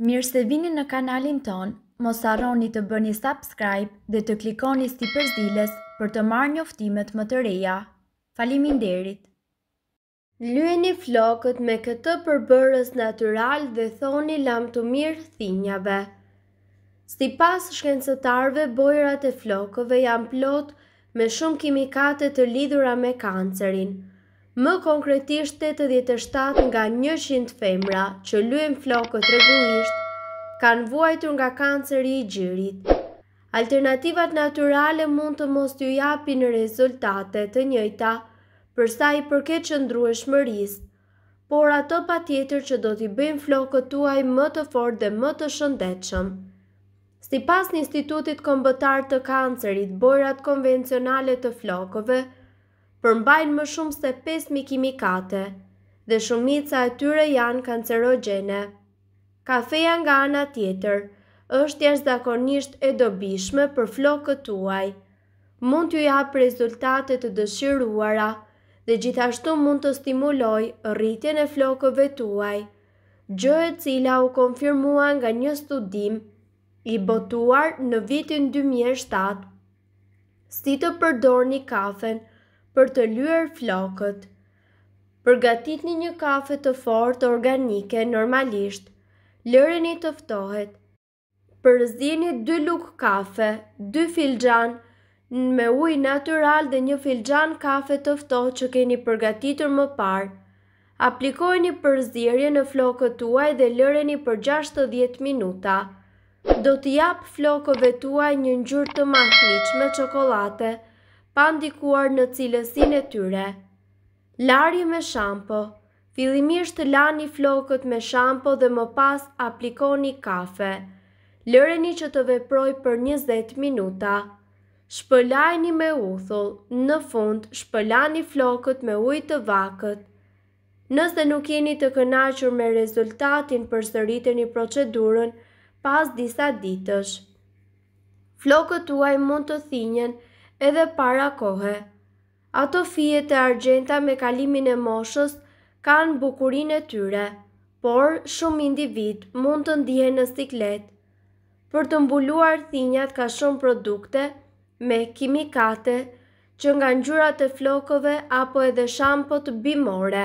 Mirë se vini në kanalin ton, mos arroni të bëni subscribe dhe të klikoni sti përzdiles për të marrë një më të reja. Falimin derit! Lueni flokët me këtë përbërës natural dhe thoni lam të mirë thinjave. Sti pas shkencëtarve, bojrat e flokëve janë plot me shumë kimikate të lidhura me kancerinë më konkretisht 87 nga 100 femra që luem flokët regullisht, kanë vuajtur nga kanceri i gjirit. Alternativat naturale mund të mos të japi në rezultate të njëjta, përsa i përket që ndru e por ato pa tjetër që do t'i bëjmë flokët tuaj më të fort dhe më të shëndetshëm. Si pas një institutit kombëtar të kancerit, bojrat konvencionale të flokëve, përmbajnë më shumë se 5.000 kimikate dhe shumica e tyre janë kancerogjene. Kafeja nga ana tjetër është jashtë zakonisht e dobishme për flokët tuaj. Mund t'ju japë rezultate të dëshiruara dhe gjithashtu mund të stimuloj rritjen e flokëve tuaj. Gjë e cila u konfirmua nga një studim i botuar në vitin 2007. Si të përdorni një kafen, për të lyër flokët. Përgatit një një kafe të fort organike normalisht, lërën i tëftohet. Përzini 2 lukë kafe, 2 filgjan, me uj natural dhe një filgjan kafe tëftoh që keni përgatitur më parë. Aplikojni përzirje në flokët uaj dhe lërën i për 60 minuta. Do t'jap flokëve tuaj një njërë të mahtniq me qokolate, pa ndikuar në cilësin e tyre. Larje me shampo Filimisht të lani flokët me shampo dhe më pas aplikoni kafe. Lëreni që të veproj për 20 minuta. Shpëlajni me uthull, në fund shpëlani flokët me ujtë të vakët. Nëse nuk jeni të kënaqur me rezultatin për sëriteni procedurën pas disa ditësh. Flokët uaj mund të thinjen edhe para kohë. Ato fijet e argjenta me kalimin e moshës kanë bukurin e tyre, por shumë individ mund të ndihe në stiklet. Për të mbuluar thinjat ka shumë produkte me kimikate që nga njurat e flokove apo edhe shampot bimore.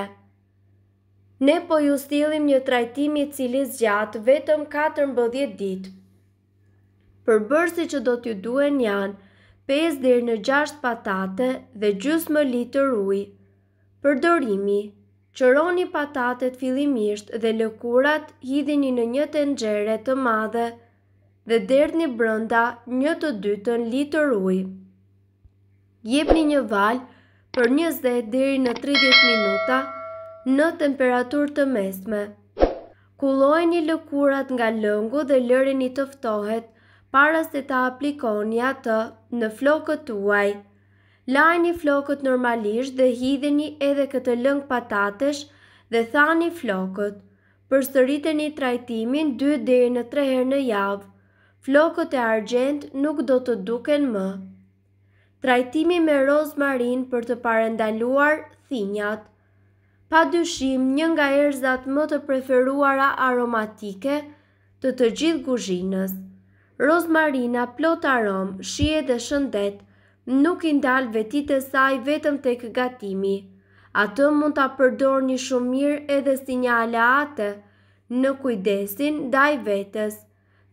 Ne po ju stilim një trajtimi cilis gjatë vetëm 14 ditë. Për bërësi që do t'ju duen janë 5 dhe në 6 patate dhe gjus më litër uj. Përdorimi Qëroni patatet fillimisht dhe lëkurat hidhini në një tenxhere të madhe dhe derdhni brenda një të dytën litër ujë. Jepni një val për 20 deri në 30 minuta në temperaturë të mesme. Kullojeni lëkurat nga lëngu dhe lëreni të ftohet para se ta aplikoni atë në flokët të uaj. Lajni flokët normalisht dhe hidheni edhe këtë lëngë patatesh dhe thani flokët. Për sëriteni trajtimin 2 dhe në 3 herë në javë, flokët e argent nuk do të duken më. Trajtimi me rozmarin për të parendaluar thinjat. Pa dyshim një nga erzat më të preferuara aromatike të të gjithë guzhinës. Rozmarina, plot arom, shie dhe shëndet, nuk i ndal vetit e saj vetëm të këgatimi. A të mund të përdor një shumir edhe si një alate në kujdesin daj vetës,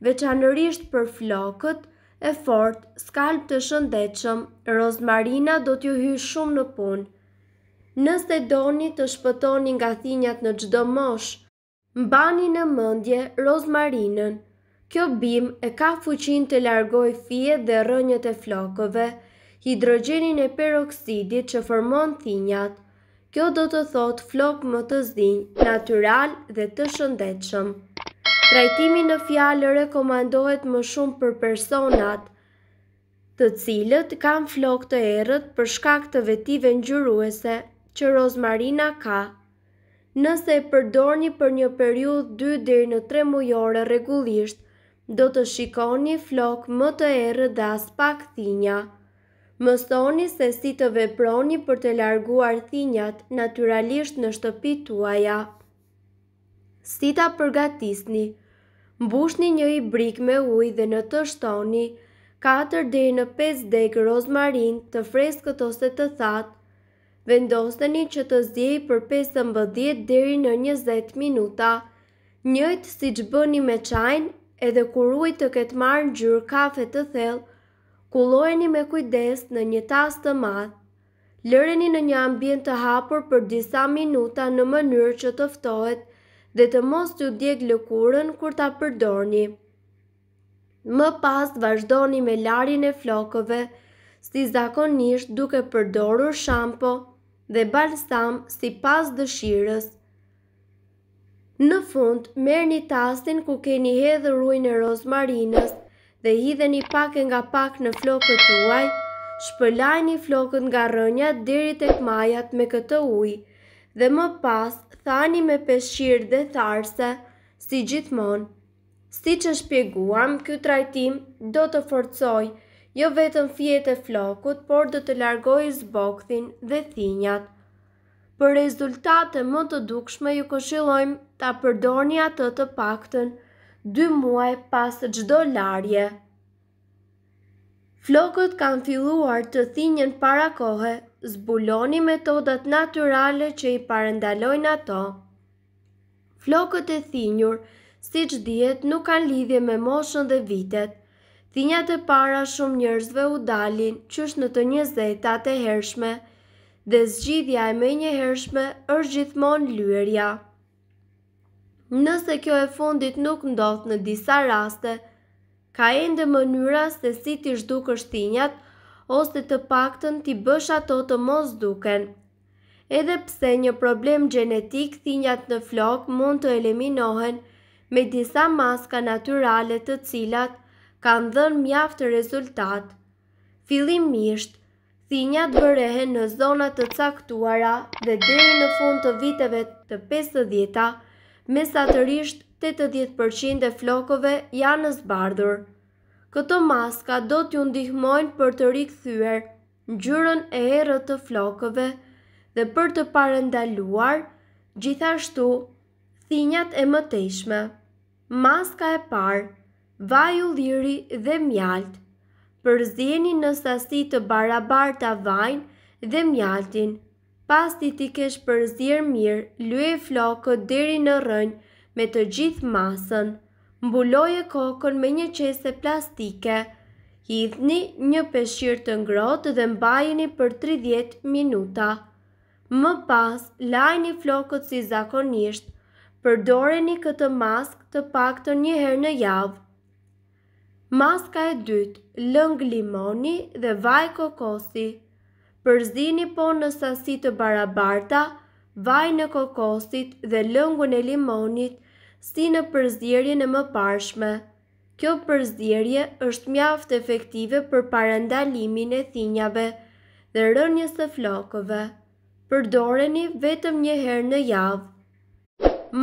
veçanërisht për flokët e fort, skalp të shëndetëshëm, rozmarina do t'ju hy shumë në punë. Nëse doni të shpëtoni nga thinjat në gjdo mosh, mbani në mëndje rozmarinën. Kjo bim e ka fuqin të largoj fije dhe rënjët e flokove, hidrogenin e peroksidit që formon thinjat. Kjo do të thot flok më të zdinj, natural dhe të shëndetshëm. Trajtimi në fjalë rekomandohet më shumë për personat të cilët kam flok të erët për shkak të vetive njëruese që rozmarina ka. Nëse e përdorni për një periud 2 në 3 mujore regullisht, do të shikoni flok më të erë dhe as pak thinja. Mësoni se si të veproni për të larguar thinjat naturalisht në shtëpi tuaja. Si ta përgatisni, mbushni një i brik me uj dhe në të shtoni 4 dhe në 5 degë rozmarin të freskët ose të thatë, Vendoseni që të zjej për 15 deri në 20 minuta, njëjtë si që bëni me qajnë edhe kur uj të ketë marrë gjyrë kafe të thellë, kullojeni me kujdes në një tas të madhë. Lëreni në një ambient të hapur për disa minuta në mënyrë që të ftohet dhe të mos të djeg lëkurën kur ta përdorni. Më pas vazhdoni me larin e flokove, si zakonisht duke përdorur shampo dhe balsam si pas dëshirës. Në fund, merë një tastin ku keni hedhë rujnë e rozmarinës dhe hidhe një pak e nga pak në flokët të uaj, shpëlaj një flokët nga rënjat diri të kmajat me këtë uj, dhe më pas thani me peshqirë dhe tharse, si gjithmonë. Si që shpjeguam, kjo trajtim do të forcoj, jo vetëm fjetë e flokut, por do të largoj zbokthin dhe thinjat për rezultate më të dukshme ju këshilojmë ta përdorni atë të paktën 2 muaj pas të gjdo larje. Flokët kanë filluar të thinjen para kohë, zbuloni metodat naturale që i parendalojnë ato. Flokët e thinjur, si që djetë, nuk kanë lidhje me moshën dhe vitet. Thinjat e para shumë njërzve u dalin, qësh në të njëzetat e hershme, dhe zgjidhja e me një hershme është gjithmonë lyërja. Nëse kjo e fundit nuk ndodhë në disa raste, ka ende mënyra se si t'i shduk është tinjat, ose të pakten t'i bësh ato të mos duken. Edhe pse një problem genetik t'injat në flok mund të eliminohen me disa maska naturalet të cilat kanë dhënë mjaft rezultat. Fillimisht, Thinjat bërehen në zonat të caktuara dhe dheri në fund të viteve të 50-djeta, mesatërisht 80% e flokove janë në zbardhur. Këto maska do t'ju ndihmojnë për të rikëthyër në gjyrën e erët të flokove dhe për të parendaluar gjithashtu thinjat e mëtejshme. Maska e parë, vaj dhe mjaltë përzjeni në sasi të barabar të avajnë dhe mjaltin. Pas ti ti kesh përzjer mirë, lue flokët deri në rënjë me të gjithë masën. Mbuloje kokën me një qese plastike. Hidhni një peshqir të ngrotë dhe mbajeni për 30 minuta. Më pas, lajni flokët si zakonisht, përdoreni këtë mask të pak të herë në javë. Maska e dytë, lëng limoni dhe vaj kokosi. Përzini po në sasi të barabarta, vaj në kokosit dhe lëngun e limonit si në përzirje në më parshme. Kjo përzirje është mjaft efektive për parendalimin e thinjave dhe rënjës e flokove. Përdoreni vetëm një herë në javë.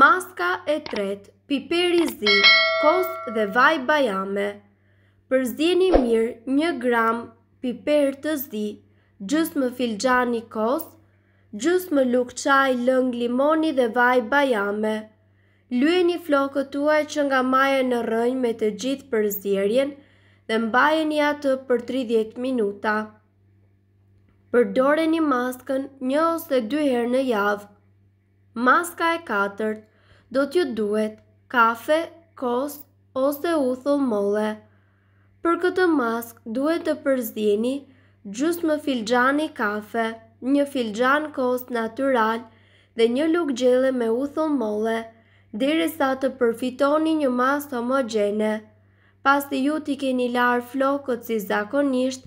Maska e tretë, piperi zi, kos dhe vaj bajame. Për zdjeni mirë një gram piper të zdi, gjusë më filgjani kos, gjusë më lukë qaj, lëng, limoni dhe vaj bajame. Lue një flokë të uaj që nga maje në rënjë me të gjithë për zdjerjen dhe mbaje një atë për 30 minuta. Përdore një maskën një ose 2 dy herë në javë. Maska e katërt do t'ju duhet kafe, kos ose u molle. Për këtë mask duhet të përzdjeni gjus më filxani kafe, një filxan kost natural dhe një luk gjele me uthull mole, dire sa të përfitoni një mask homogene. Pas të ju t'i keni larë flokët si zakonisht,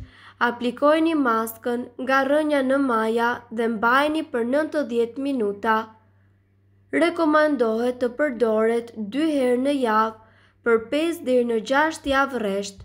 aplikojni maskën nga rënja në maja dhe mbajni për 90 minuta. Rekomandohet të përdoret 2 herë në javë për 5 dhe në 6 javë reshtë.